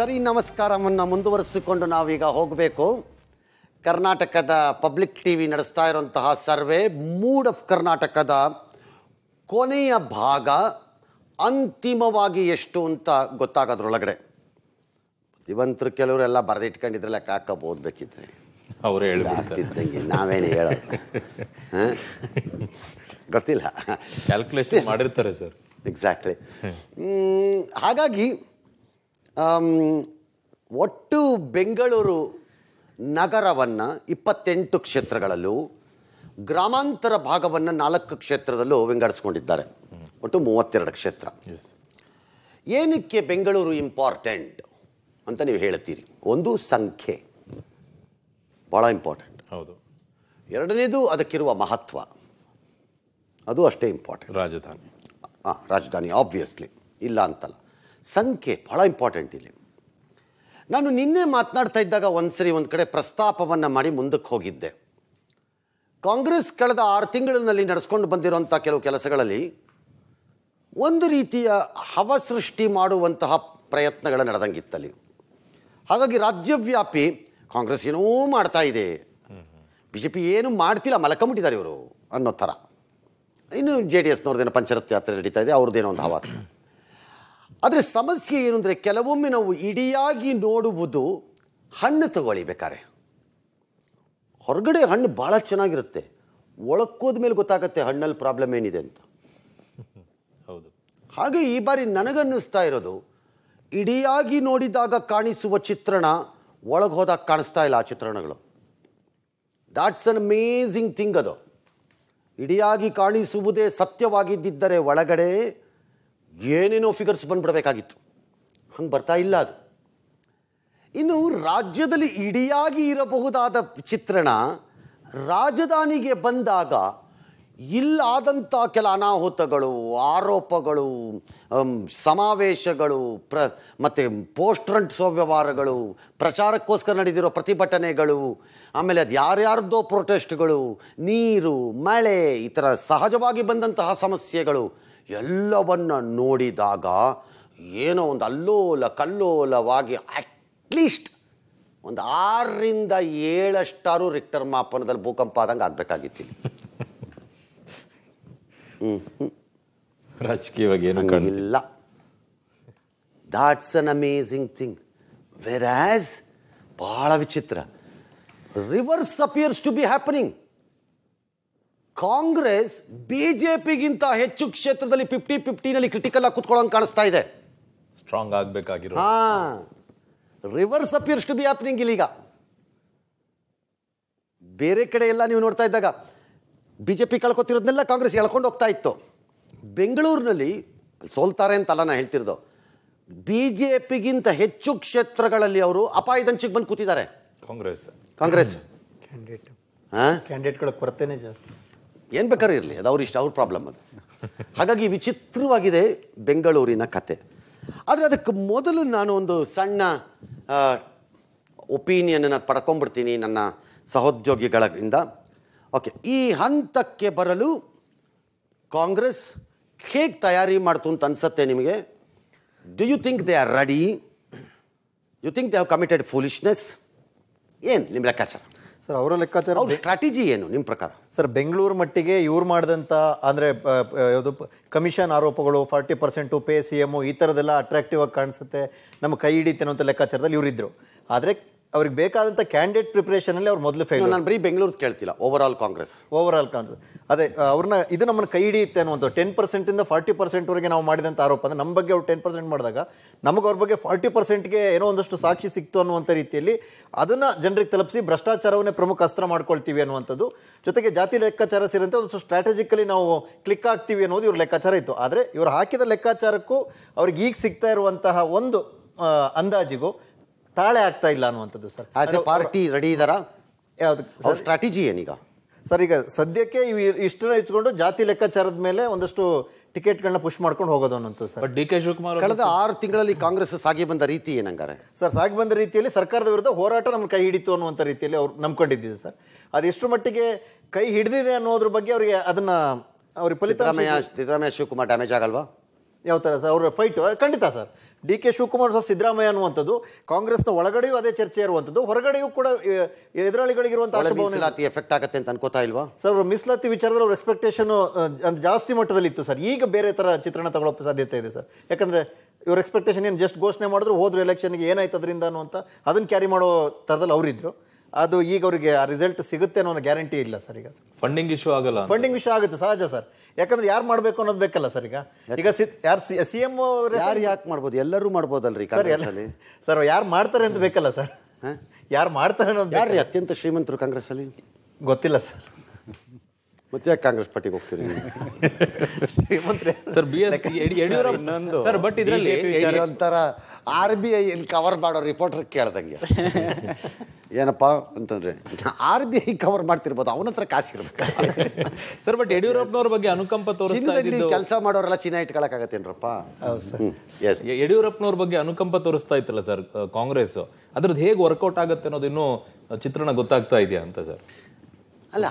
ಸರಿ ನಮಸ್ಕಾರವನ್ನು ಮುಂದುವರಿಸಿಕೊಂಡು ನಾವೀಗ ಹೋಗಬೇಕು ಕರ್ನಾಟಕದ ಪಬ್ಲಿಕ್ ಟಿ ವಿ ನಡೆಸ್ತಾ ಇರುವಂತಹ ಸರ್ವೆ ಮೂಡ್ ಆಫ್ ಕರ್ನಾಟಕದ ಕೊನೆಯ ಭಾಗ ಅಂತಿಮವಾಗಿ ಎಷ್ಟು ಅಂತ ಗೊತ್ತಾಗೋದ್ರೊಳಗಡೆ ಬುದ್ಧಿವಂತರು ಕೆಲವರು ಎಲ್ಲ ಲೆಕ್ಕ ಕಾಕ ಓದ್ಬೇಕಿದ್ರೆ ಅವರೇ ಹೇಳ್ತಿದ್ದಂಗೆ ನಾವೇನು ಹೇಳ ಗೊತ್ತಿಲ್ಲ ಕ್ಯಾಲ್ಕುಲೇಷನ್ ಮಾಡಿರ್ತಾರೆ ಸರ್ ಎಕ್ಸಾಕ್ಟ್ಲಿ ಹಾಗಾಗಿ ಒಟ್ಟು ಬೆಂಗಳೂರು ನಗರವನ್ನು ಇಪ್ಪತ್ತೆಂಟು ಕ್ಷೇತ್ರಗಳಲ್ಲೂ ಗ್ರಾಮಾಂತರ ಭಾಗವನ್ನು ನಾಲ್ಕು ಕ್ಷೇತ್ರದಲ್ಲೂ ವಿಂಗಡಿಸ್ಕೊಂಡಿದ್ದಾರೆ ಒಟ್ಟು ಮೂವತ್ತೆರಡು ಕ್ಷೇತ್ರ ಏನಕ್ಕೆ ಬೆಂಗಳೂರು ಇಂಪಾರ್ಟೆಂಟ್ ಅಂತ ನೀವು ಹೇಳ್ತೀರಿ ಒಂದು ಸಂಖ್ಯೆ ಭಾಳ ಇಂಪಾರ್ಟೆಂಟ್ ಹೌದು ಎರಡನೇದು ಅದಕ್ಕಿರುವ ಮಹತ್ವ ಅದು ಅಷ್ಟೇ ಇಂಪಾರ್ಟೆಂಟ್ ರಾಜಧಾನಿ ಹಾಂ ರಾಜಧಾನಿ ಆಬ್ವಿಯಸ್ಲಿ ಇಲ್ಲ ಅಂತಲ್ಲ ಸಂಖ್ಯೆ ಬಹಳ ಇಂಪಾರ್ಟೆಂಟ್ ಇಲ್ಲಿ ನಾನು ನಿನ್ನೆ ಮಾತನಾಡ್ತಾ ಇದ್ದಾಗ ಒಂದು ಸರಿ ಒಂದು ಕಡೆ ಪ್ರಸ್ತಾಪವನ್ನು ಮಾಡಿ ಮುಂದಕ್ಕೆ ಹೋಗಿದ್ದೆ ಕಾಂಗ್ರೆಸ್ ಕಳೆದ ಆರು ತಿಂಗಳಿನಲ್ಲಿ ನಡೆಸ್ಕೊಂಡು ಬಂದಿರುವಂಥ ಕೆಲವು ಕೆಲಸಗಳಲ್ಲಿ ಒಂದು ರೀತಿಯ ಹವ ಸೃಷ್ಟಿ ಮಾಡುವಂತಹ ಪ್ರಯತ್ನಗಳು ನಡೆದಂಗಿತ್ತಲ್ಲಿ ಹಾಗಾಗಿ ರಾಜ್ಯವ್ಯಾಪಿ ಕಾಂಗ್ರೆಸ್ ಏನೂ ಮಾಡ್ತಾ ಇದೆ ಬಿ ಜೆ ಪಿ ಏನು ಮಾಡ್ತಿಲ್ಲ ಮಲಕಂಬಿಟ್ಟಿದ್ದಾರೆ ಇವರು ಅನ್ನೋ ಥರ ಇನ್ನು ಜೆ ಡಿ ಎಸ್ನವ್ರದ್ದೇನೋ ಪಂಚರತ್ ಯಾತ್ರೆ ನಡೀತಾ ಇದೆ ಅವ್ರದ್ದೇನೋ ಒಂದು ಹವ ಆದರೆ ಸಮಸ್ಯೆ ಏನು ಅಂದರೆ ಕೆಲವೊಮ್ಮೆ ನಾವು ಇಡಿಯಾಗಿ ನೋಡುವುದು ಹಣ್ಣು ತಗೊಳ್ಳಿ ಹೊರಗಡೆ ಹಣ್ಣು ಭಾಳ ಚೆನ್ನಾಗಿರುತ್ತೆ ಒಳಕ್ಕೋದ ಮೇಲೆ ಗೊತ್ತಾಗತ್ತೆ ಹಣ್ಣಲ್ಲಿ ಪ್ರಾಬ್ಲಮ್ ಏನಿದೆ ಅಂತ ಹೌದು ಹಾಗೆ ಈ ಬಾರಿ ನನಗನ್ನಿಸ್ತಾ ಇರೋದು ಇಡಿಯಾಗಿ ನೋಡಿದಾಗ ಕಾಣಿಸುವ ಚಿತ್ರಣ ಒಳಗೆ ಹೋದಾಗ ಕಾಣಿಸ್ತಾ ಇಲ್ಲ ಆ ಚಿತ್ರಣಗಳು ದಾಟ್ಸ್ ಅನ್ ಅಮೇಝಿಂಗ್ ಥಿಂಗ್ ಅದು ಇಡಿಯಾಗಿ ಕಾಣಿಸುವುದೇ ಸತ್ಯವಾಗಿದ್ದರೆ ಒಳಗಡೆ ಏನೇನೋ ಫಿಗರ್ಸ್ ಬಂದ್ಬಿಡ್ಬೇಕಾಗಿತ್ತು ಹಂಗೆ ಬರ್ತಾ ಇಲ್ಲ ಅದು ಇನ್ನು ರಾಜ್ಯದಲ್ಲಿ ಇಡಿಯಾಗಿ ಇರಬಹುದಾದ ಚಿತ್ರಣ ರಾಜಧಾನಿಗೆ ಬಂದಾಗ ಇಲ್ಲಾದಂಥ ಕೆಲ ಅನಾಹುತಗಳು ಆರೋಪಗಳು ಸಮಾವೇಶಗಳು ಪ್ರ ಮತ್ತು ಪೋಸ್ಟ್ರಂಟ್ ಸವ್ಯವಹಾರಗಳು ಪ್ರಚಾರಕ್ಕೋಸ್ಕರ ನಡೆದಿರೋ ಪ್ರತಿಭಟನೆಗಳು ಆಮೇಲೆ ಅದು ಯಾರ್ಯಾರ್ದೋ ಪ್ರೊಟೆಸ್ಟ್ಗಳು ನೀರು ಮಳೆ ಈ ಥರ ಸಹಜವಾಗಿ ಬಂದಂತಹ ಸಮಸ್ಯೆಗಳು ಎಲ್ಲವನ್ನು ನೋಡಿದಾಗ ಏನೋ ಒಂದು ಅಲ್ಲೋಲ ಕಲ್ಲೋಲವಾಗಿ ಅಟ್ಲೀಸ್ಟ್ ಒಂದು ಆರರಿಂದ ಏಳಷ್ಟಾರು ರಿಕ್ಟರ್ ಮಾಪನದಲ್ಲಿ ಭೂಕಂಪ ಆದಂಗೆ ಆಗಬೇಕಾಗಿತ್ತು ಹ್ಞೂ ರಾಜಕೀಯವಾಗಿ ಏನು ಇಲ್ಲ that's an amazing thing whereas ಭಾಳ ವಿಚಿತ್ರ reverse appears to be happening Congress ಬಿಜೆಪಿಗಿಂತ ಹೆಚ್ಚು ಕ್ಷೇತ್ರದಲ್ಲಿ ಫಿಫ್ಟಿ ಫಿಫ್ಟಿನಲ್ಲಿ ಕ್ರಿಟಿಕಲ್ ಆಗಿ ಕುತ್ಕೊಳ್ಳೋಂಗೆ ಕಾಣಿಸ್ತಾ ಇದೆ ಸ್ಟ್ರಾಂಗ್ ಆಗಬೇಕಾಗಿರೋ ಹಾ reverse appears to be happening ಇಲ್ಲೀಗ ಬೇರೆ ಕಡೆ ಎಲ್ಲ ನೀವು ನೋಡ್ತಾ ಇದ್ದಾಗ ಬಿ ಜೆ ಪಿ ಕಳ್ಕೊತಿರೋದನ್ನೆಲ್ಲ ಕಾಂಗ್ರೆಸ್ ಎಳ್ಕೊಂಡು ಹೋಗ್ತಾ ಇತ್ತು ಬೆಂಗಳೂರಿನಲ್ಲಿ ಸೋಲ್ತಾರೆ ಅಂತಲ್ಲ ನಾನು ಹೇಳ್ತಿರೋದು ಬಿ ಜೆ ಪಿಗಿಂತ ಹೆಚ್ಚು ಕ್ಷೇತ್ರಗಳಲ್ಲಿ ಅವರು ಅಪಾಯದಂಚಿಗೆ ಬಂದು ಕೂತಿದ್ದಾರೆ ಕಾಂಗ್ರೆಸ್ ಕಾಂಗ್ರೆಸ್ ಕ್ಯಾಂಡಿಡೇಟ್ ಹಾಂ ಕ್ಯಾಂಡಿಡೇಟ್ಗಳ ಕೊರತೆನೇ ಜಾಸ್ತಿ ಏನು ಬೇಕಾದ್ರೂ ಇರಲಿ ಅದು ಅವ್ರ ಇಷ್ಟ ಅವ್ರ ಪ್ರಾಬ್ಲಮ್ ಅದು ಹಾಗಾಗಿ ವಿಚಿತ್ರವಾಗಿದೆ ಬೆಂಗಳೂರಿನ ಕತೆ ಆದರೆ ಅದಕ್ಕೆ ಮೊದಲು ನಾನು ಒಂದು ಸಣ್ಣ ಅನ್ನ ಪಡ್ಕೊಂಡ್ಬಿಡ್ತೀನಿ ನನ್ನ ಸಹೋದ್ಯೋಗಿಗಳಿಂದ ಓಕೆ ಈ ಹಂತಕ್ಕೆ ಬರಲು ಕಾಂಗ್ರೆಸ್ ಹೇಗೆ ತಯಾರಿ ಮಾಡ್ತು ಅಂತ ಅನ್ಸತ್ತೆ ನಿಮಗೆ do you think they are ready you think they have committed foolishness ಏನು ನಿಮ್ಮ ಲೆಕ್ಕಾಚಾರ ಸರ್ ಅವರ ಲೆಕ್ಕಾಚಾರ ಅವ್ರ ಸ್ಟ್ರಾಟಜಿ ಏನು ನಿಮ್ಮ ಪ್ರಕಾರ ಸರ್ ಬೆಂಗಳೂರು ಮಟ್ಟಿಗೆ ಇವ್ರು ಮಾಡಿದಂಥ ಅಂದರೆ ಯಾವುದು ಕಮಿಷನ್ ಆರೋಪಗಳು forty percent pay C M ಈ ಥರದೆಲ್ಲ ಅಟ್ರಾಕ್ಟಿವ್ ಆಗಿ ಕಾಣಿಸುತ್ತೆ ನಮ್ಮ ಕೈ ಹಿಡಿತೇನೋ ಅನ್ನೋಂಥ ಲೆಕ್ಕಾಚಾರದಲ್ಲಿ ಇವರಿದ್ದರು ಆದರೆ ಅವ್ರಿಗೆ ಬೇಕಾದಂಥ ಕ್ಯಾಂಡಿಡೇಟ್ ಪ್ರಿಪ್ರೇಷನಲ್ಲಿ ಅವ್ರು ಮೊದಲು ಫೇಲ್ ನಾನು ಬರೀ ಬೆಂಗಳೂರು ಕೇಳ್ತಿಲ್ಲ overall Congress overall Congress ಅದೇ ಅವ್ರನ್ನ ಇದು ನಮ್ಮನ್ನು ಕೈ ಹಿಡಿಯುತ್ತೆ ಅನ್ನುವಂಥ ಟೆನ್ ಪರ್ಸೆಂಟಿಂದ ಫಾರ್ಟಿ ಪರ್ಸೆಂಟ್ವರೆಗೆ ನಾವು ಮಾಡಿದಂಥ ಆರೋಪ ಅಂದರೆ ನಮ್ಮ ಬಗ್ಗೆ ಅವ್ರು ಟೆನ್ ಪರ್ಸೆಂಟ್ ಮಾಡಿದಾಗ ನಮಗೆ ಅವ್ರ ಬಗ್ಗೆ ಫಾರ್ಟಿ ಪರ್ಸೆಂಟ್ಗೆ ಏನೋ ಒಂದಷ್ಟು ಸಾಕ್ಷಿ ಸಿಕ್ತು ಅನ್ನುವಂಥ ರೀತಿಯಲ್ಲಿ ಅದನ್ನು ಜನರಿಗೆ ತಲುಪಿಸಿ ಭ್ರಷ್ಟಾಚಾರವನ್ನೇ ಪ್ರಮುಖ ಅಸ್ತ್ರ ಮಾಡ್ಕೊಳ್ತೀವಿ ಅನ್ನುವಂಥದ್ದು ಜೊತೆಗೆ ಜಾತಿ ಲೆಕ್ಕಾಚಾರ ಸೇರಿದಂತೆ ಒಂದಷ್ಟು ಸ್ಟ್ರಾಟಜಿಕಲಿ ನಾವು ಕ್ಲಿಕ್ ಆಗ್ತೀವಿ ಅನ್ನೋದು ಇವ್ರ ಲೆಕ್ಕಾಚಾರ ಇತ್ತು ಆದರೆ ಇವರು ಹಾಕಿದ ಲೆಕ್ಕಾಚಾರಕ್ಕೂ ಅವ್ರಿಗೆ ಈಗ ಸಿಗ್ತಾ ಇರುವಂತಹ ಒಂದು ಅಂದಾಜಿಗೂ ತಾಳೆ ಆಗ್ತಾ ಇಲ್ಲ ಅನ್ನುವಂಥದ್ದು sir as a party ready ಇದಾರ ಯಾವುದು ಸ್ಟ್ರಾಟಜಿ ಏನೀಗ ಸರ್ ಈಗ ಸದ್ಯಕ್ಕೆ ಇಷ್ಟನ್ನ ಇಟ್ಕೊಂಡು ಜಾತಿ ಲೆಕ್ಕಾಚಾರದ ಮೇಲೆ ಒಂದಷ್ಟು ಟಿಕೆಟ್ಗಳನ್ನ ಪುಷ್ ಮಾಡ್ಕೊಂಡು ಹೋಗೋದು ಅನ್ನೋದು ಸರ್ ಡಿ ಕೆ ಶಿವಕುಮಾರ್ ಕಳೆದ ಆರು ತಿಂಗಳಲ್ಲಿ ಕಾಂಗ್ರೆಸ್ ಸಾಗಿ ಬಂದ ರೀತಿ ಏನಂಗಾರೆ ಸರ್ ಸಾಗಿ ಬಂದ ರೀತಿಯಲ್ಲಿ ಸರ್ಕಾರದ ವಿರುದ್ಧ ಹೋರಾಟ ನಮ್ಮ ಕೈ ಹಿಡಿತು ಅನ್ನುವಂಥ ರೀತಿಯಲ್ಲಿ ಅವ್ರು ನಂಬ್ಕೊಂಡಿದ್ದೀವಿ ಸರ್ ಅದು ಅದೆಷ್ಟು ಮಟ್ಟಿಗೆ ಕೈ ಹಿಡಿದಿದೆ ಅನ್ನೋದ್ರ ಬಗ್ಗೆ ಅವರಿಗೆ ಅದನ್ನ ಅವ್ರಿಗೆ ಫಲಿತಾಂಶ ಸಿದ್ದರಾಮಯ್ಯ ಶಿವಕುಮಾರ್ ಡ್ಯಾಮೇಜ್ ಆಗಲ್ವಾ ಯಾವ ಥರ ಸರ್ ಅವ್ರ ಫೈಟು ಖಂಡಿತ ಸರ್ ಡಿ ಕೆ ಶಿವಕುಮಾರ್ ಸಹ ಸಿದ್ದರಾಮಯ್ಯ ಅನ್ನುವಂಥದ್ದು ಕಾಂಗ್ರೆಸ್ನ ಒಳಗಡೆಯೂ ಅದೇ ಚರ್ಚೆ ಇರುವಂಥದ್ದು ಹೊರಗಡೆಯೂ ಕೂಡ ಎದುರಾಳಿಗಳಿಗಿರುವಂತಹ ಮೀಸಲಾತಿ ಎಫೆಕ್ಟ್ ಆಗುತ್ತೆ ಅಂತ ಅನ್ಕೋತಾ ಇಲ್ವಾ ಸರ್ ಮಿಸ್ಲಾತಿ ವಿಚಾರದಲ್ಲಿ ಅವ್ರ ಎಕ್ಸ್ಪೆಕ್ಟೇಷನ್ ಜಾಸ್ತಿ ಮಟ್ಟದಲ್ಲಿ ಇತ್ತು ಸರ್ ಈಗ ಬೇರೆ ತರ ಚಿತ್ರಣ ತಗೊಳ್ಳೋ ಸಾಧ್ಯತೆ ಇದೆ ಸರ್ ಯಾಕಂದ್ರೆ ಇವ್ರ ಎಕ್ಸ್ಪೆಕ್ಟೇಷನ್ ಏನು ಜಸ್ಟ್ ಘೋಷಣೆ ಮಾಡಿದ್ರು ಹೋದ್ರು ಎಲೆಕ್ಷನ್ಗೆ ಏನಾಯ್ತು ಅದರಿಂದ ಅನ್ನುವಂಥ ಅದನ್ನ ಕ್ಯಾರಿ ಮಾಡೋ ಥರದಲ್ಲಿ ಅವರಿದ್ರು ಅದು ಈಗ ಅವರಿಗೆ ಆ ರಿಸಲ್ಟ್ ಸಿಗುತ್ತೆ ಅನ್ನೋ ಗ್ಯಾರಂಟಿ ಇಲ್ಲ ಸರ್ ಈಗ ಫಂಡಿಂಗ್ ಇಶ್ಯೂ ಆಗಲ್ಲ ಫಂಡಿಂಗ್ ಇಶ್ಯೂ ಆಗುತ್ತೆ ಸಹಜ ಸರ್ ಯಾಕಂದ್ರೆ ಯಾರು ಮಾಡಬೇಕು ಅನ್ನೋದು ಬೇಕಲ್ಲ ಸರ್ ಈಗ ಈಗ ಯಾರು ಸಿ ಎಂ ಯಾರು ಯಾಕೆ ಮಾಡ್ಬೋದು ಎಲ್ಲರೂ ಮಾಡ್ಬೋದಲ್ರಿ ಸರ್ ಎಲ್ಲ ಸರ್ ಯಾರು ಮಾಡ್ತಾರೆ ಅಂತ ಬೇಕಲ್ಲ ಸರ್ ಯಾರು ಮಾಡ್ತಾರೆ ಅನ್ನೋದು ಯಾರು ಅತ್ಯಂತ ಶ್ರೀಮಂತರು ಅಲ್ಲಿ ಗೊತ್ತಿಲ್ಲ ಸರ್ ಮತ್ತೆ ಕಾಂಗ್ರೆಸ್ ಪಾರ್ಟಿಗೆ ಹೋಗ್ತೀರಿ sir B S sir but ಇದರಲ್ಲಿ ಒಂಥರ ಆರ್ ಬಿ ಐ ಏನು ಕವರ್ ಮಾಡೋ ರಿಪೋರ್ಟರ್ ಕೇಳ್ದಂಗೆ ಏನಪ್ಪ ಅಂತಂದ್ರೆ ಆರ್ ಬಿ ಐ ಕವರ್ ಮಾಡ್ತಿರ್ಬೋದು ಅವನ ಹತ್ರ ಕಾಸಿರ್ಬೇಕು ಸರ್ ಬಟ್ ಯಡಿಯೂರಪ್ಪನವ್ರ ಬಗ್ಗೆ ಅನುಕಂಪ ತೋರಿಸ್ತಾ ಇದ್ದು ಕೆಲಸ ಮಾಡೋರೆಲ್ಲ ಚೀನಾ ಇಟ್ಕೊಳಕ್ಕಾಗತ್ತೇನ್ರಪ್ಪ ಎಸ್ ಯಡಿಯೂರಪ್ಪನವ್ರ ಬಗ್ಗೆ ಅನುಕಂಪ ತೋರಿಸ್ತಾ ಇತ್ತಲ್ಲ ಸರ್ ಕಾಂಗ್ರೆಸ್ ಅದ್ರದ್ದು ಹೇಗೆ ವರ್ಕೌಟ್ ಆಗುತ್ತೆ ಅನ್ನೋದು ಇನ್ನೂ ಚಿತ್ರಣ ಗೊತ್ತಾಗ್ತಾ ಇದೆಯಾ ಅಂತ ಸರ್ ಅಲ್ಲ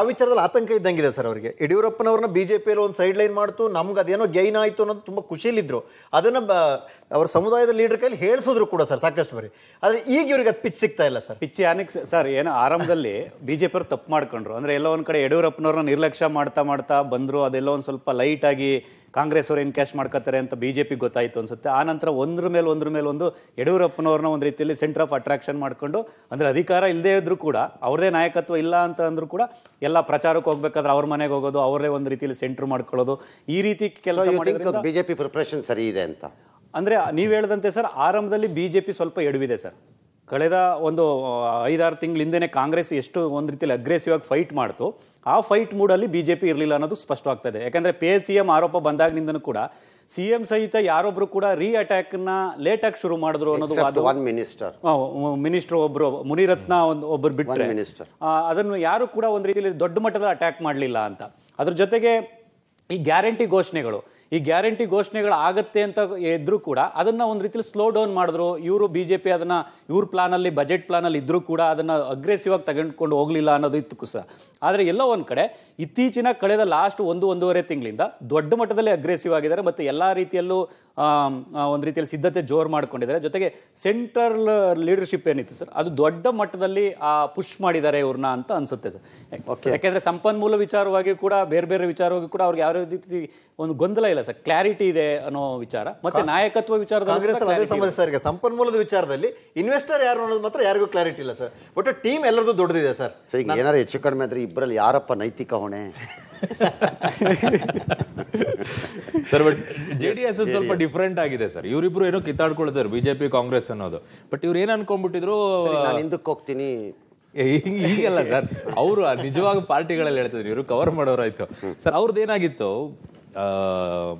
ಆ ವಿಚಾರದಲ್ಲಿ ಆತಂಕ ಇದ್ದಂಗಿದೆ ಸರ್ ಅವರಿಗೆ ಯಡಿಯೂರಪ್ಪನವ್ರನ್ನ ಬಿಜೆಪಿಯಲ್ಲಿ ಒಂದು ಸೈಡ್ ಲೈನ್ ಮಾಡ್ತು ನಮ್ಗೆ ಅದೇನೋ ಗೈನ್ ಆಯಿತು ಅನ್ನೋದು ತುಂಬ ಇದ್ರು ಅದನ್ನು ಅವ್ರ ಸಮುದಾಯದ ಲೀಡರ್ ಕೈಲಿ ಹೇಳಿಸಿದ್ರು ಕೂಡ ಸರ್ ಸಾಕಷ್ಟು ಬರೀ ಆದರೆ ಈಗ ಇವ್ರಿಗೆ ಅದು ಪಿಚ್ ಸಿಗ್ತಾ ಇಲ್ಲ ಸರ್ ಪಿಚ್ ಯಾನಕ್ಕೆ ಸರ್ ಏನೋ ಆರಂಭದಲ್ಲಿ ಬಿಜೆಪಿಯವ್ರು ತಪ್ಪು ಮಾಡ್ಕೊಂಡ್ರು ಅಂದರೆ ಎಲ್ಲ ಒಂದು ಕಡೆ ಯಡಿಯೂರಪ್ಪನವ್ರನ್ನ ನಿರ್ಲಕ್ಷ್ಯ ಮಾಡ್ತಾ ಮಾಡ್ತಾ ಬಂದರು ಅದೆಲ್ಲ ಒಂದು ಸ್ವಲ್ಪ ಲೈಟಾಗಿ ಕಾಂಗ್ರೆಸ್ ಅವ್ರು ಏನು ಕ್ಯಾಶ್ ಮಾಡ್ಕೋತಾರೆ ಅಂತ ಬಿಜೆಪಿ ಗೊತ್ತಾಯ್ತು ಅನ್ಸುತ್ತೆ ಆ ನಂತರ ಒಂದ್ರ ಮೇಲೆ ಒಂದ್ರ ಮೇಲೆ ಒಂದು ಯಡಿಯೂರಪ್ಪನವ್ರನ್ನ ಒಂದು ರೀತಿಯಲ್ಲಿ ಸೆಂಟರ್ ಆಫ್ ಅಟ್ರಾಕ್ಷನ್ ಮಾಡ್ಕೊಂಡು ಅಂದ್ರೆ ಅಧಿಕಾರ ಇಲ್ಲದೇ ಇದ್ರೂ ಕೂಡ ಅವ್ರದೇ ನಾಯಕತ್ವ ಇಲ್ಲ ಅಂತ ಅಂದ್ರು ಕೂಡ ಎಲ್ಲ ಪ್ರಚಾರಕ್ಕೆ ಹೋಗ್ಬೇಕಾದ್ರೆ ಅವ್ರ ಮನೆಗೆ ಹೋಗೋದು ಅವರೇ ಒಂದು ರೀತಿಯಲ್ಲಿ ಸೆಂಟ್ರ್ ಮಾಡ್ಕೊಳ್ಳೋದು ಈ ರೀತಿ ಕೆಲಸ ಮಾಡಿದ್ರೆ ಬಿಜೆಪಿ ಪ್ರಿಪ್ರೇಷನ್ ಸರಿ ಇದೆ ಅಂತ ಅಂದ್ರೆ ನೀವು ಹೇಳದಂತೆ ಸರ್ ಆರಂಭದಲ್ಲಿ ಬಿಜೆಪಿ ಸ್ವಲ್ಪ ಎಡವಿದೆ ಸರ್ ಕಳೆದ ಒಂದು ಐದಾರು ತಿಂಗಳ ಕಾಂಗ್ರೆಸ್ ಎಷ್ಟು ಒಂದು ರೀತಿಯಲ್ಲಿ ಅಗ್ರೆಸಿವ್ ಆಗಿ ಫೈಟ್ ಮಾಡ್ತು ಆ ಫೈಟ್ ಮೂಡಲ್ಲಿ ಬಿ ಜೆ ಪಿ ಇರಲಿಲ್ಲ ಅನ್ನೋದು ಸ್ಪಷ್ಟವಾಗ್ತದೆ ಯಾಕಂದ್ರೆ ಪಿ ಎ ಸಿ ಎಂ ಆರೋಪ ಬಂದಾಗಿನಿಂದನೂ ಕೂಡ ಸಿ ಎಂ ಸಹಿತ ಯಾರೊಬ್ರು ಕೂಡ ರೀ ಅಟ್ಯಾಕ್ನ ಲೇಟಾಗಿ ಶುರು ಮಾಡಿದ್ರು ಅನ್ನೋದು ಅದು ಮಿನಿಸ್ಟರ್ ಮಿನಿಸ್ಟರ್ ಒಬ್ರು ಮುನಿರತ್ನ ಒಂದು ಒಬ್ಬರು ಬಿಟ್ಟರೆ ಮಿನಿಸ್ಟರ್ ಅದನ್ನು ಯಾರು ಕೂಡ ಒಂದು ರೀತಿಯಲ್ಲಿ ದೊಡ್ಡ ಮಟ್ಟದ ಅಟ್ಯಾಕ್ ಮಾಡಲಿಲ್ಲ ಅಂತ ಅದ್ರ ಜೊತೆಗೆ ಈ ಗ್ಯಾರಂಟಿ ಘೋಷಣೆಗಳು ಈ ಗ್ಯಾರಂಟಿ ಘೋಷಣೆಗಳು ಆಗತ್ತೆ ಅಂತ ಇದ್ರೂ ಕೂಡ ಅದನ್ನು ಒಂದು ರೀತಿಲಿ ಸ್ಲೋ ಡೌನ್ ಮಾಡಿದ್ರು ಇವರು ಬಿ ಜೆ ಪಿ ಅದನ್ನು ಇವ್ರ ಪ್ಲಾನಲ್ಲಿ ಬಜೆಟ್ ಪ್ಲಾನಲ್ಲಿ ಇದ್ದರೂ ಕೂಡ ಅದನ್ನು ಅಗ್ರೆಸಿವ್ ಆಗಿ ತಗೊಂಡ್ಕೊಂಡು ಹೋಗಲಿಲ್ಲ ಅನ್ನೋದು ಇತ್ತು ಸಹ ಆದರೆ ಎಲ್ಲೋ ಒಂದು ಕಡೆ ಇತ್ತೀಚಿನ ಕಳೆದ ಲಾಸ್ಟ್ ಒಂದು ಒಂದೂವರೆ ತಿಂಗಳಿಂದ ದೊಡ್ಡ ಮಟ್ಟದಲ್ಲಿ ಅಗ್ರೆಸಿವ್ ಆಗಿದ್ದಾರೆ ಮತ್ತು ಎಲ್ಲ ರೀತಿಯಲ್ಲೂ ಒಂದು ರೀತಿಯಲ್ಲಿ ಸಿದ್ಧತೆ ಜೋರು ಮಾಡ್ಕೊಂಡಿದ್ದಾರೆ ಜೊತೆಗೆ ಸೆಂಟ್ರಲ್ ಲೀಡರ್ಶಿಪ್ ಏನಿತ್ತು ಸರ್ ಅದು ದೊಡ್ಡ ಮಟ್ಟದಲ್ಲಿ ಆ ಪುಷ್ ಮಾಡಿದ್ದಾರೆ ಇವ್ರನ್ನ ಅಂತ ಅನಿಸುತ್ತೆ ಸರ್ ಯಾಕೆಂದರೆ ಸಂಪನ್ಮೂಲ ವಿಚಾರವಾಗಿ ಕೂಡ ಬೇರೆ ಬೇರೆ ವಿಚಾರವಾಗಿ ಕೂಡ ಅವ್ರಿಗೆ ಯಾವ ರೀತಿ ಒಂದು ಗೊಂದಲ ಇಲ್ಲ ಸರ್ ಕ್ಲಾರಿಟಿ ಇದೆ ಅನ್ನೋ ವಿಚಾರ ಮತ್ತೆ ನಾಯಕತ್ವ ವಿಚಾರದ ಸಂಪನ್ಮೂಲದ ವಿಚಾರದಲ್ಲಿ ಇನ್ವೆಸ್ಟರ್ ಯಾರು ಅನ್ನೋದು ಮಾತ್ರ ಯಾರಿಗೂ ಕ್ಲಾರಿಟಿ ಇಲ್ಲ ಸರ್ ಬಟ್ ಟೀಮ್ ಎಲ್ಲರದು ದೊಡ್ಡದಿದೆ ಸರ್ ಸರ್ ಈಗ ಏನಾರು ಹೆಚ್ಚು ಕಡಿಮೆ ಆದರೆ ಇಬ್ಬರಲ್ಲಿ ಯಾರಪ್ಪ ನೈತಿಕ ಹೊಣೆ sir but J D S ಸ್ವಲ್ಪ ಡಿಫ್ರೆಂಟ್ ಆಗಿದೆ ಸರ್ ಇವರಿಬ್ರು ಏನೋ ಕಿತ್ತಾಡ್ಕೊಳ್ತಾರೆ ಬಿಜೆಪಿ ಕಾಂಗ್ರೆಸ್ ಅನ್ನೋದು ಬಟ್ ಇವ್ರು ಏನ್ ಅನ್ಕೊಂಡ್ಬಿಟ್ಟಿದ್ರು ಹಿಂದಕ್ಕೆ ಹೋಗ್ತೀನಿ ಹೀಗೆಲ್ಲ ಸರ್ ಅವರು ನಿಜವಾಗ ಪಾರ್ಟಿಗಳಲ್ಲಿ ಹೇಳ್ತಿದ್ರು ಇವರು ಕವರ್ ಮಾಡೋರಾಯ್ತು ಸರ್ ಅವ್ರದ್ದು ಏನಾಗಿತ್ತು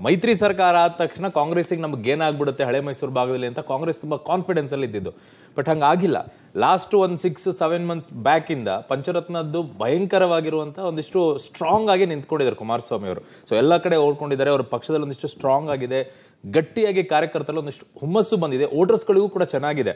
ಮೈತ್ರಿ ಸರ್ಕಾರ ಆದ ತಕ್ಷಣ ಕಾಂಗ್ರೆಸ್ಸಿಗೆ ನಮ್ಗೆ ಏನಾಗ್ಬಿಡುತ್ತೆ ಹಳೆ ಮೈಸೂರು ಭಾಗದಲ್ಲಿ ಅಂತ ಕಾಂಗ್ರೆಸ್ ತುಂಬ ಕಾನ್ಫಿಡೆನ್ಸಲ್ಲಿ ಇದ್ದಿದ್ದು ಬಟ್ ಹಂಗಾಗಿಲ್ಲ ಲಾಸ್ಟ್ ಒಂದು ಸಿಕ್ಸ್ ಸೆವೆನ್ ಮಂತ್ಸ್ ಬ್ಯಾಕಿಂದ ಪಂಚರತ್ನದ್ದು ಭಯಂಕರವಾಗಿರುವಂಥ ಒಂದಿಷ್ಟು ಸ್ಟ್ರಾಂಗ್ ಆಗಿ ನಿಂತ್ಕೊಂಡಿದ್ದಾರೆ ಕುಮಾರಸ್ವಾಮಿ ಅವರು ಸೊ ಎಲ್ಲ ಕಡೆ ಓಡ್ಕೊಂಡಿದ್ದಾರೆ ಅವ್ರ ಪಕ್ಷದಲ್ಲಿ ಒಂದಿಷ್ಟು ಸ್ಟ್ರಾಂಗ್ ಆಗಿದೆ ಗಟ್ಟಿಯಾಗಿ ಕಾರ್ಯಕರ್ತರಲ್ಲಿ ಒಂದಿಷ್ಟು ಹುಮ್ಮಸ್ಸು ಬಂದಿದೆ ವೋಟರ್ಸ್ಗಳಿಗೂ ಕೂಡ ಚೆನ್ನಾಗಿದೆ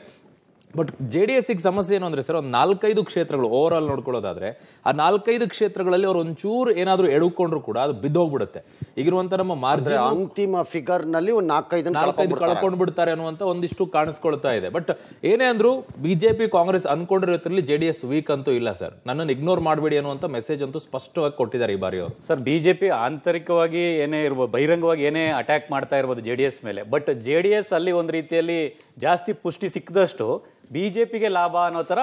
ಬಟ್ ಜೆ ಡಿ ಸಮಸ್ಯೆ ಏನು ಅಂದರೆ ಸರ್ ಒಂದು ನಾಲ್ಕೈದು ಕ್ಷೇತ್ರಗಳು ಓವರ್ ಆಲ್ ನೋಡ್ಕೊಳ್ಳೋದಾದ್ರೆ ಆ ನಾಲ್ಕೈದು ಕ್ಷೇತ್ರಗಳಲ್ಲಿ ಅವ್ರು ಒಂಚೂರು ಏನಾದರೂ ಎಳ್ಕೊಂಡ್ರು ಕೂಡ ಅದು ಬಿದ್ದೋಗ್ಬಿಡುತ್ತೆ ಈಗಿರುವಂಥ ನಮ್ಮ ಮಾರ್ಜಿನ್ ಅಂತಿಮ ಫಿಗರ್ನಲ್ಲಿ ಒಂದು ನಾಲ್ಕೈದು ನಾಲ್ಕೈದು ಕಳ್ಕೊಂಡ್ಬಿಡ್ತಾರೆ ಅನ್ನುವಂಥ ಒಂದಿಷ್ಟು ಕಾಣಿಸ್ಕೊಳ್ತಾ ಇದೆ ಬಟ್ ಏನೇ ಅಂದ್ರೂ ಬಿ ಜೆ ಪಿ ಕಾಂಗ್ರೆಸ್ ಅಂದ್ಕೊಂಡಿರೋದ್ರಲ್ಲಿ ಜೆ ಡಿ ಎಸ್ ವೀಕ್ ಅಂತೂ ಇಲ್ಲ ಸರ್ ನನ್ನನ್ನು ಇಗ್ನೋರ್ ಮಾಡಬೇಡಿ ಅನ್ನುವಂಥ ಮೆಸೇಜ್ ಅಂತೂ ಸ್ಪಷ್ಟವಾಗಿ ಕೊಟ್ಟಿದ್ದಾರೆ ಈ ಬಾರಿ ಅವರು ಸರ್ ಬಿ ಜೆ ಪಿ ಆಂತರಿಕವಾಗಿ ಏನೇ ಇರ್ಬೋದು ಬಹಿರಂಗವಾಗಿ ಏನೇ ಅಟ್ಯಾಕ್ ಮಾಡ್ತಾ ಇರ್ಬೋದು ಜೆ ಮೇಲೆ ಬಟ್ ಜೆ ಡಿ ಎಸ್ ಅಲ್ಲಿ ಒಂದು ರೀತಿಯಲ್ಲಿ ಜಾಸ್ತಿ ಪುಷ್ಟಿ ಸಿಕ್ಕದಷ್ಟು ಬಿಜೆಪಿಗೆ ಲಾಭ ಅನ್ನೋ ತರ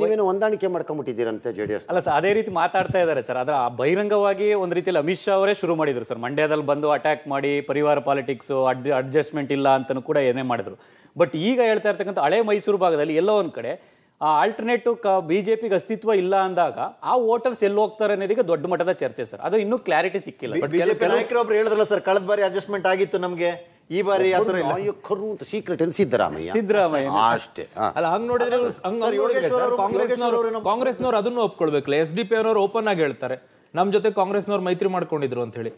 ನೀವೇನು ಹೊಂದಾಣಿಕೆ ಮಾಡ್ಕೊಂಡ್ಬಿಟ್ಟಿದ್ದೀರಂತೆ ಜೆಡಿಎಸ್ ಅಲ್ಲ ಸರ್ ಅದೇ ರೀತಿ ಮಾತಾಡ್ತಾ ಇದ್ದಾರೆ ಸರ್ ಅದರ ಬಹಿರಂಗವಾಗಿ ಒಂದ್ ರೀತಿಯಲ್ಲಿ ಅಮಿತ್ ಶಾ ಅವರೇ ಶುರು ಮಾಡಿದ್ರು ಸರ್ ಮಂಡ್ಯದಲ್ಲಿ ಬಂದು ಅಟ್ಯಾಕ್ ಮಾಡಿ ಪರಿವಾರ ಪಾಲಿಟಿಕ್ಸ್ ಅಡ್ ಅಡ್ಜಸ್ಟ್ಮೆಂಟ್ ಇಲ್ಲ ಅಂತ ಕೂಡ ಏನೇ ಮಾಡಿದ್ರು ಬಟ್ ಈಗ ಹೇಳ್ತಾ ಇರ್ತಕ್ಕಂಥ ಹಳೆ ಮೈಸೂರು ಭಾಗದಲ್ಲಿ ಎಲ್ಲೋ ಒಂದ್ ಕಡೆ ಆ ಆಲ್ಟರ್ನೇಟಿವ್ ಬಿಜೆಪಿಗೆ ಅಸ್ತಿತ್ವ ಇಲ್ಲ ಅಂದಾಗ ಆ ವೋಟರ್ಸ್ ಎಲ್ಲಿ ಹೋಗ್ತಾರೆ ಅನ್ನೋದಕ್ಕೆ ದೊಡ್ಡ ಮಟ್ಟದ ಚರ್ಚೆ ಸರ್ ಅದು ಇನ್ನೂ ಕ್ಲಾರಿಟಿ ಸಿಕ್ಕಿಲ್ಲ ಹೇಳಿದ್ರಲ್ಲ ಸರ್ ಕಳೆದ ಬಾರಿ ಅಡ್ಜಸ್ಟ್ಮೆಂಟ್ ಆಗಿತ್ತು ನಮಗೆ ಈ ಬಾರಿ ಅಂತ ಸೀಕ್ರೆಟ್ ಅಲ್ಲಿ ಸಿದ್ದರಾಮಯ್ಯ ಸಿದ್ದರಾಮಯ್ಯ ಅಷ್ಟೇ ಅಲ್ಲ ಹಂಗ ನೋಡಿದ್ರೆ ಕಾಂಗ್ರೆಸ್ನವ್ರು ಕಾಂಗ್ರೆಸ್ನವ್ರು ಅದನ್ನು ಒಪ್ಕೊಳ್ಬೇಕಲ್ಲ ಎಸ್ ಡಿ ಪಿ ಅವರು ಓಪನ್ ಆಗಿ ಹೇಳ್ತಾರೆ ನಮ್ ಜೊತೆ ಕಾಂಗ್ರೆಸ್ನವ್ರು ಮೈತ್ರಿ ಮಾಡ್ಕೊಂಡಿದ್ರು ಅಂತ ಹೇಳಿ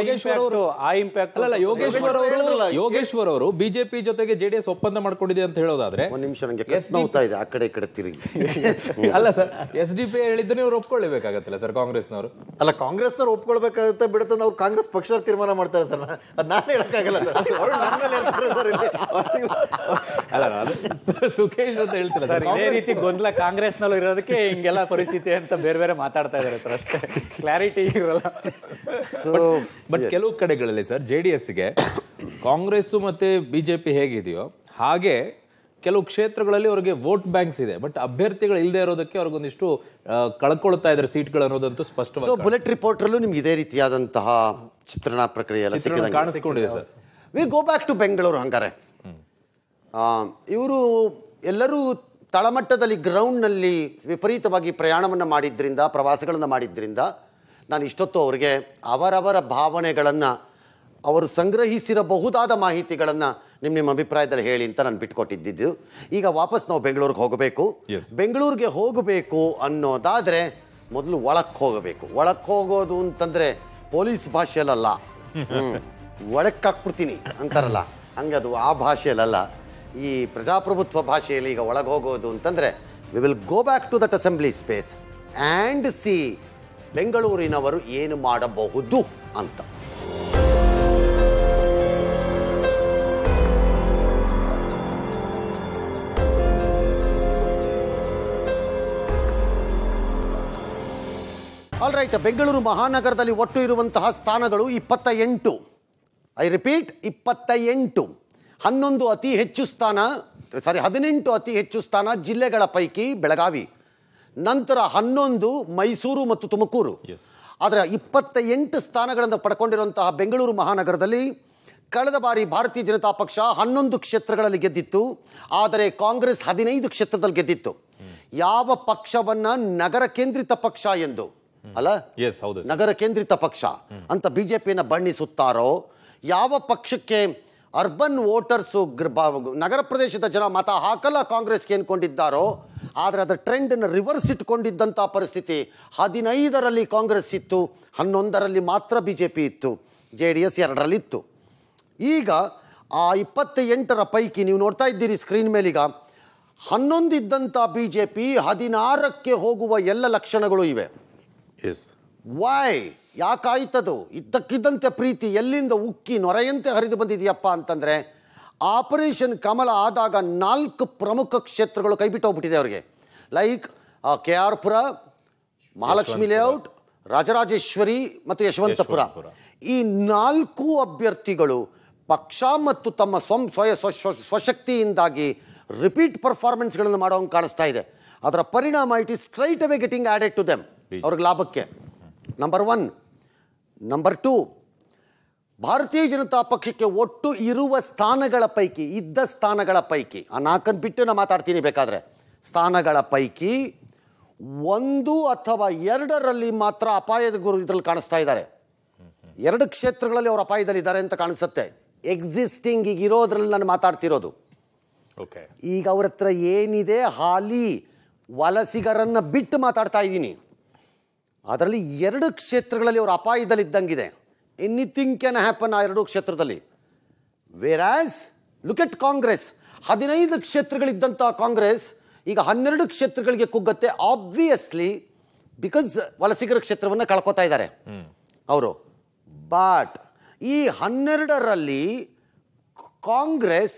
ಯೋಗೇಶ್ವರ್ ಅವರು ಆ ಇಂಪ್ಯಾಕ್ಟ್ ಅಲ್ಲ ಯೋಗೇಶ್ವರ್ ಅವರು ಯೋಗೇಶ್ವರ್ ಅವರು ಬಿಜೆಪಿ ಜೊತೆಗೆ ಜೆಡಿಎಸ್ ಒಪ್ಪಂದ ಮಾಡ್ಕೊಂಡಿದೆ ಅಂತ ಹೇಳೋದಾದ್ರೆ ನಿಮಿಷ ಆ ಕಡೆ ಈ ಕಡೆ ತಿರುಗಿ ಅಲ್ಲ ಸರ್ ಎಸ್ ಡಿ ಪಿ ಹೇಳಿದ್ರೆ ಇವ್ರು ಒಪ್ಕೊಳ್ಳಬೇಕಾಗತ್ತಲ್ಲ ಸರ್ ಕಾಂಗ್ರೆಸ್ನವರು ಅಲ್ಲ ಕಾಂಗ್ರೆಸ್ನವ್ರು ಒಪ್ಕೊಳ್ಬೇಕಾಗುತ್ತೆ ಬಿಡುತ್ತೆ ಅವ್ರು ಕಾಂಗ್ರೆಸ್ ಪಕ್ಷ ತೀರ್ಮಾನ ಮಾಡ್ತಾರೆ ಸರ್ ನಾನು ಹೇಳಕ್ಕಾಗಲ್ಲ ಸರ್ ಅಲ್ಲ ಸುಖೇಶ್ ಅಂತ ಹೇಳ್ತಿಲ್ಲ ಸರ್ ಇದೇ ರೀತಿ ಗೊಂದಲ ಕಾಂಗ್ರೆಸ್ನಲ್ಲೂ ಇರೋದಕ್ಕೆ ಹಿಂಗೆಲ್ಲ ಪರಿಸ್ಥಿತಿ ಅಂತ ಬೇರೆ ಬೇರೆ ಮಾತಾಡ್ತಾ ಇದಾರೆ ಸರ್ ಅಷ್ಟೇ ಕ್ಲಾರಿಟಿ ಇರಲ್ಲ ಬಟ್ ಕೆಲವು ಕಡೆಗಳಲ್ಲಿ ಸರ್ ಜೆ ಡಿ ಎಸ್ಗೆ ಕಾಂಗ್ರೆಸ್ಸು ಮತ್ತು ಬಿ ಜೆ ಪಿ ಹೇಗಿದೆಯೋ ಹಾಗೆ ಕೆಲವು ಕ್ಷೇತ್ರಗಳಲ್ಲಿ ಅವರಿಗೆ ವೋಟ್ ಬ್ಯಾಂಕ್ಸ್ ಇದೆ ಬಟ್ ಅಭ್ಯರ್ಥಿಗಳು ಇಲ್ಲದೆ ಇರೋದಕ್ಕೆ ಅವ್ರಿಗೊಂದಿಷ್ಟು ಕಳ್ಕೊಳ್ತಾ ಇದ್ದಾರೆ ಸೀಟ್ಗಳು ಅನ್ನೋದಂತೂ ಸ್ಪಷ್ಟ ಬುಲೆಟ್ ರಿಪೋರ್ಟ್ರಲ್ಲೂ ನಿಮ್ಗೆ ಇದೇ ರೀತಿಯಾದಂತಹ ಚಿತ್ರಣ ಪ್ರಕ್ರಿಯೆ ಕಾಣಿಸ್ಕೊಂಡಿದೆ sir we go back to Bengaluru ಹಂಗಾರೆ ಇವರು ಎಲ್ಲರೂ ತಳಮಟ್ಟದಲ್ಲಿ ಗ್ರೌಂಡ್ನಲ್ಲಿ ವಿಪರೀತವಾಗಿ ಪ್ರಯಾಣವನ್ನು ಮಾಡಿದ್ದರಿಂದ ಪ್ರವಾಸಗಳನ್ನು ಮಾಡಿದ್ದರಿಂದ ನಾನು ಇಷ್ಟೊತ್ತು ಅವರಿಗೆ ಅವರವರ ಭಾವನೆಗಳನ್ನು ಅವರು ಸಂಗ್ರಹಿಸಿರಬಹುದಾದ ಮಾಹಿತಿಗಳನ್ನು ನಿಮ್ಮ ನಿಮ್ಮ ಅಭಿಪ್ರಾಯದಲ್ಲಿ ಹೇಳಿ ಅಂತ ನಾನು ಬಿಟ್ಕೊಟ್ಟಿದ್ದಿದ್ದು ಈಗ ವಾಪಸ್ ನಾವು ಬೆಂಗಳೂರಿಗೆ ಹೋಗಬೇಕು ಬೆಂಗಳೂರಿಗೆ ಹೋಗಬೇಕು ಅನ್ನೋದಾದರೆ ಮೊದಲು ಒಳಕ್ಕೆ ಹೋಗಬೇಕು ಒಳಕ್ಕೆ ಹೋಗೋದು ಅಂತಂದರೆ ಪೊಲೀಸ್ ಭಾಷೆಯಲ್ಲ ಒಳಕ್ಕಾಕ್ಬಿಡ್ತೀನಿ ಅಂತಾರಲ್ಲ ಹಂಗೆ ಅದು ಆ ಭಾಷೆಯಲ್ಲ ಈ ಪ್ರಜಾಪ್ರಭುತ್ವ ಭಾಷೆಯಲ್ಲಿ ಈಗ ಹೋಗೋದು ಅಂತಂದರೆ we will go back to that assembly space and C ಬೆಂಗಳೂರಿನವರು ಏನು ಮಾಡಬಹುದು ಅಂತ ಆಲ್ ರೈಟ್ ಬೆಂಗಳೂರು ಮಹಾನಗರದಲ್ಲಿ ಒಟ್ಟು ಇರುವಂತಹ ಸ್ಥಾನಗಳು ಇಪ್ಪತ್ತ ಎಂಟು ಐ ರಿಪೀಟ್ ಇಪ್ಪತ್ತ ಎಂಟು ಹನ್ನೊಂದು ಅತಿ ಹೆಚ್ಚು ಸ್ಥಾನ ಸಾರಿ ಹದಿನೆಂಟು ಅತಿ ಹೆಚ್ಚು ಸ್ಥಾನ ಜಿಲ್ಲೆಗಳ ಪೈಕಿ ಬೆಳಗಾವಿ ನಂತರ ಹನ್ನೊಂದು ಮೈಸೂರು ಮತ್ತು ತುಮಕೂರು ಆದರೆ ಇಪ್ಪತ್ತ ಎಂಟು ಸ್ಥಾನಗಳನ್ನು ಪಡ್ಕೊಂಡಿರುವಂತಹ ಬೆಂಗಳೂರು ಮಹಾನಗರದಲ್ಲಿ ಕಳೆದ ಬಾರಿ ಭಾರತೀಯ ಜನತಾ ಪಕ್ಷ ಹನ್ನೊಂದು ಕ್ಷೇತ್ರಗಳಲ್ಲಿ ಗೆದ್ದಿತ್ತು ಆದರೆ ಕಾಂಗ್ರೆಸ್ ಹದಿನೈದು ಕ್ಷೇತ್ರದಲ್ಲಿ ಗೆದ್ದಿತ್ತು ಯಾವ ಪಕ್ಷವನ್ನ ನಗರ ಕೇಂದ್ರಿತ ಪಕ್ಷ ಎಂದು ಅಲ್ಲ ನಗರ ಕೇಂದ್ರಿತ ಪಕ್ಷ ಅಂತ ಬಿಜೆಪಿಯನ್ನು ಬಣ್ಣಿಸುತ್ತಾರೋ ಯಾವ ಪಕ್ಷಕ್ಕೆ ಅರ್ಬನ್ ವೋಟರ್ಸು ನಗರ ಪ್ರದೇಶದ ಜನ ಮತ ಹಾಕಲ್ಲ ಕಾಂಗ್ರೆಸ್ಗೆ ಅಂದ್ಕೊಂಡಿದ್ದಾರೋ ಆದರೆ ಅದರ ಟ್ರೆಂಡನ್ನು ರಿವರ್ಸ್ ಇಟ್ಕೊಂಡಿದ್ದಂಥ ಪರಿಸ್ಥಿತಿ ಹದಿನೈದರಲ್ಲಿ ಕಾಂಗ್ರೆಸ್ ಇತ್ತು ಹನ್ನೊಂದರಲ್ಲಿ ಮಾತ್ರ ಬಿ ಜೆ ಪಿ ಇತ್ತು ಜೆ ಡಿ ಎಸ್ ಎರಡರಲ್ಲಿತ್ತು ಈಗ ಆ ಇಪ್ಪತ್ತ ಎಂಟರ ಪೈಕಿ ನೀವು ನೋಡ್ತಾ ಇದ್ದೀರಿ ಸ್ಕ್ರೀನ್ ಮೇಲೀಗ ಹನ್ನೊಂದಿದ್ದಂಥ ಬಿ ಜೆ ಪಿ ಹದಿನಾರಕ್ಕೆ ಹೋಗುವ ಎಲ್ಲ ಲಕ್ಷಣಗಳು ಇವೆ ವಾಯ್ ಯಾಕಾಯ್ತದು ಇದ್ದಕ್ಕಿದ್ದಂತೆ ಪ್ರೀತಿ ಎಲ್ಲಿಂದ ಉಕ್ಕಿ ನೊರೆಯಂತೆ ಹರಿದು ಬಂದಿದೆಯಪ್ಪ ಅಂತಂದರೆ ಆಪರೇಷನ್ ಕಮಲ ಆದಾಗ ನಾಲ್ಕು ಪ್ರಮುಖ ಕ್ಷೇತ್ರಗಳು ಕೈಬಿಟ್ಟು ಹೋಗ್ಬಿಟ್ಟಿದೆ ಅವರಿಗೆ ಲೈಕ್ ಕೆ ಆರ್ ಪುರ ಮಹಾಲಕ್ಷ್ಮಿ ಲೇಔಟ್ ರಾಜರಾಜೇಶ್ವರಿ ಮತ್ತು ಯಶವಂತಪುರ ಈ ನಾಲ್ಕು ಅಭ್ಯರ್ಥಿಗಳು ಪಕ್ಷ ಮತ್ತು ತಮ್ಮ ಸ್ವಂ ಸ್ವಯ ಸ್ವಶಕ್ತಿಯಿಂದಾಗಿ ರಿಪೀಟ್ ಪರ್ಫಾರ್ಮೆನ್ಸ್ಗಳನ್ನು ಮಾಡೋಂಗೆ ಕಾಣಿಸ್ತಾ ಇದೆ ಅದರ ಪರಿಣಾಮ it is straight away getting added to them ಅವ್ರಿಗೆ ಲಾಭಕ್ಕೆ ನಂಬರ್ ಒನ್ ನಂಬರ್ ಟು ಭಾರತೀಯ ಜನತಾ ಪಕ್ಷಕ್ಕೆ ಒಟ್ಟು ಇರುವ ಸ್ಥಾನಗಳ ಪೈಕಿ ಇದ್ದ ಸ್ಥಾನಗಳ ಪೈಕಿ ಆ ನಾಲ್ಕನ್ನು ಬಿಟ್ಟು ನಾನು ಮಾತಾಡ್ತೀನಿ ಬೇಕಾದರೆ ಸ್ಥಾನಗಳ ಪೈಕಿ ಒಂದು ಅಥವಾ ಎರಡರಲ್ಲಿ ಮಾತ್ರ ಅಪಾಯದ ಗುರು ಇದರಲ್ಲಿ ಕಾಣಿಸ್ತಾ ಇದ್ದಾರೆ ಎರಡು ಕ್ಷೇತ್ರಗಳಲ್ಲಿ ಅವರು ಇದ್ದಾರೆ ಅಂತ ಕಾಣಿಸುತ್ತೆ ಎಕ್ಸಿಸ್ಟಿಂಗ್ ಈಗ ಇರೋದ್ರಲ್ಲಿ ನಾನು ಮಾತಾಡ್ತಿರೋದು ಓಕೆ ಈಗ ಅವ್ರ ಹತ್ರ ಏನಿದೆ ಹಾಲಿ ವಲಸಿಗರನ್ನು ಬಿಟ್ಟು ಮಾತಾಡ್ತಾ ಇದ್ದೀನಿ ಅದರಲ್ಲಿ ಎರಡು ಕ್ಷೇತ್ರಗಳಲ್ಲಿ ಅವರು ಇದ್ದಂಗಿದೆ ಎನಿಥಿಂಗ್ ಕ್ಯಾನ್ ಹ್ಯಾಪನ್ ಆ ಎರಡು ಕ್ಷೇತ್ರದಲ್ಲಿ whereas look at Congress ಹದಿನೈದು ಕ್ಷೇತ್ರಗಳಿದ್ದಂಥ ಕಾಂಗ್ರೆಸ್ ಈಗ ಹನ್ನೆರಡು ಕ್ಷೇತ್ರಗಳಿಗೆ ಕುಗ್ಗತ್ತೆ ಆಬ್ವಿಯಸ್ಲಿ ಬಿಕಾಸ್ ವಲಸಿಗರ ಕ್ಷೇತ್ರವನ್ನು ಕಳ್ಕೊತಾ ಇದ್ದಾರೆ ಅವರು ಬಟ್ ಈ ಹನ್ನೆರಡರಲ್ಲಿ ಕಾಂಗ್ರೆಸ್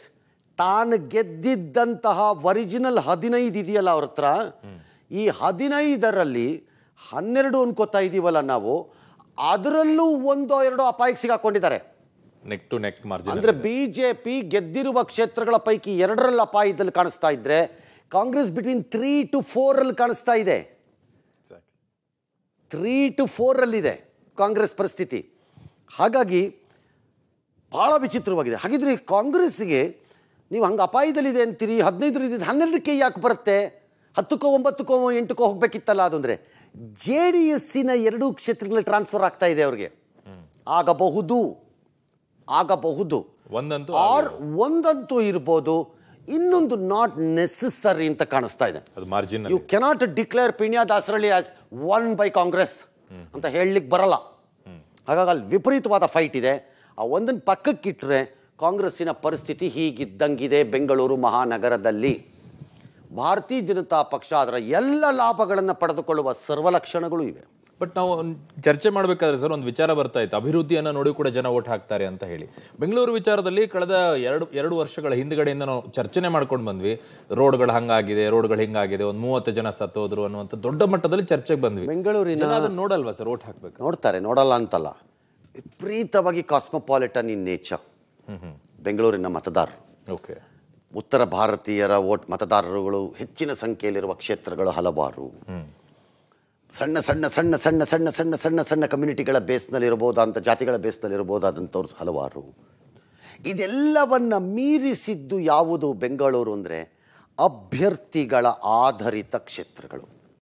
ತಾನು ಗೆದ್ದಿದ್ದಂತಹ ಒರಿಜಿನಲ್ ಹದಿನೈದು ಇದೆಯಲ್ಲ ಅವ್ರ ಹತ್ರ ಈ ಹದಿನೈದರಲ್ಲಿ ಹನ್ನೆರಡು ಅನ್ಕೋತಾ ಇದೀವಲ್ಲ ನಾವು ಅದರಲ್ಲೂ ಒಂದೋ ಎರಡೋ ಅಪಾಯಕ್ಕೆ ಸಿಗಾಕೊಂಡಿದ್ದಾರೆ ನೆಕ್ ಟು ನೆಕ್ ಮಾರ್ಜಿನ್ ಅಂದ್ರೆ ಬಿ ಜೆ ಪಿ ಗೆದ್ದಿರುವ ಕ್ಷೇತ್ರಗಳ ಪೈಕಿ ಎರಡರಲ್ಲಿ ಅಪಾಯದಲ್ಲಿ ಕಾಣಿಸ್ತಾ ಇದ್ರೆ ಕಾಂಗ್ರೆಸ್ ಬಿಟ್ವೀನ್ ತ್ರೀ ಟು ಅಲ್ಲಿ ಕಾಣಿಸ್ತಾ ಇದೆ ತ್ರೀ ಟು ಇದೆ ಕಾಂಗ್ರೆಸ್ ಪರಿಸ್ಥಿತಿ ಹಾಗಾಗಿ ಬಹಳ ವಿಚಿತ್ರವಾಗಿದೆ ಹಾಗಿದ್ರೆ ಕಾಂಗ್ರೆಸ್ಗೆ ನೀವು ಹಂಗೆ ಅಪಾಯದಲ್ಲಿದೆ ಅಂತೀರಿ ಹದಿನೈದರಲ್ಲಿದೆ ಹನ್ನೆರಡಕ್ಕೆ ಯಾಕೆ ಬರುತ್ತೆ ಹತ್ತಕ್ಕೋ ಒಂಬತ್ತಕ್ಕೋ ಎಂಟುಕೋ ಹೋಗ್ಬೇಕಿತ್ತಲ್ಲ ಅದು ಅಂದರೆ ಜೆ ಡಿ ಎಸ್ಸಿನ ಎರಡೂ ಕ್ಷೇತ್ರಗಳಲ್ಲಿ ಟ್ರಾನ್ಸ್ಫರ್ ಆಗ್ತಾ ಇದೆ ಅವ್ರಿಗೆ ಆಗಬಹುದು ಆಗಬಹುದು ಒಂದಂತೂ ಆರ್ ಒಂದಂತೂ ಇರ್ಬೋದು ಇನ್ನೊಂದು ನಾಟ್ ನೆಸೆಸರಿ ಅಂತ ಕಾಣಿಸ್ತಾ ಇದೆ you cannot declare Peenya Dasarahalli as won by Congress ಅಂತ ಹೇಳಲಿಕ್ಕೆ ಬರಲ್ಲ ಹಾಗಾಗಿ ಅಲ್ಲಿ ವಿಪರೀತವಾದ ಫೈಟ್ ಇದೆ ಆ ಒಂದನ್ನು ಪಕ್ಕಕ್ಕಿಟ್ಟರೆ ಕಾಂಗ್ರೆಸ್ಸಿನ ಪರಿಸ್ಥಿತಿ ಹೀಗಿದ್ದಂಗಿದೆ ಬೆಂಗಳೂರು ಮಹಾನಗರದಲ್ಲಿ ಭಾರತೀಯ ಜನತಾ ಪಕ್ಷ ಅದರ ಎಲ್ಲ ಲಾಭಗಳನ್ನು ಪಡೆದುಕೊಳ್ಳುವ ಸರ್ವಲಕ್ಷಣಗಳು ಇವೆ ಬಟ್ ನಾವು ಚರ್ಚೆ ಮಾಡಬೇಕಾದ್ರೆ ಸರ್ ಒಂದು ವಿಚಾರ ಬರ್ತಾ ಇತ್ತು ಅಭಿವೃದ್ಧಿಯನ್ನು ನೋಡಿ ಕೂಡ ಜನ ಓಟ್ ಹಾಕ್ತಾರೆ ಅಂತ ಹೇಳಿ ಬೆಂಗಳೂರು ವಿಚಾರದಲ್ಲಿ ಕಳೆದ ಎರಡು ಎರಡು ವರ್ಷಗಳ ಹಿಂದ್ಗಡೆಯಿಂದ ನಾವು ಚರ್ಚೆನೆ ಮಾಡ್ಕೊಂಡು ಬಂದ್ವಿ ರೋಡ್ಗಳು ಹಂಗಾಗಿದೆ ರೋಡ್ಗಳು ಹಿಂಗಾಗಿದೆ ಒಂದು ಮೂವತ್ತು ಜನ ಸತ್ತೋದ್ರು ಅನ್ನುವಂಥ ದೊಡ್ಡ ಮಟ್ಟದಲ್ಲಿ ಚರ್ಚೆಗೆ ಬಂದ್ವಿ ಬೆಂಗಳೂರಿನ ಅದನ್ನು ನೋಡಲ್ವಾ ಸರ್ ಓಟ್ ಹಾಕ್ಬೇಕು ನೋಡ್ತಾರೆ ನೋಡಲ್ಲ ಅಂತಲ್ಲ ವಿಪರೀತವಾಗಿ ಕಾಸ್ಮೋಪಾಲಿಟನ್ ಇನ್ ನೇಚರ್ ಬೆಂಗಳೂರಿನ ಮತದಾರರು ಓಕೆ ಉತ್ತರ ಭಾರತೀಯರ ಓಟ್ ಮತದಾರರುಗಳು ಹೆಚ್ಚಿನ ಸಂಖ್ಯೆಯಲ್ಲಿರುವ ಕ್ಷೇತ್ರಗಳು ಹಲವಾರು ಸಣ್ಣ ಸಣ್ಣ ಸಣ್ಣ ಸಣ್ಣ ಸಣ್ಣ ಸಣ್ಣ ಸಣ್ಣ ಸಣ್ಣ ಕಮ್ಯುನಿಟಿಗಳ ಬೇಸ್ನಲ್ಲಿರ್ಬೋದಾದಂಥ ಜಾತಿಗಳ ಬೇಸ್ನಲ್ಲಿರ್ಬೋದಾದಂಥವ್ರು ಹಲವಾರು ಇದೆಲ್ಲವನ್ನು ಮೀರಿಸಿದ್ದು ಯಾವುದು ಬೆಂಗಳೂರು ಅಂದರೆ ಅಭ್ಯರ್ಥಿಗಳ ಆಧಾರಿತ ಕ್ಷೇತ್ರಗಳು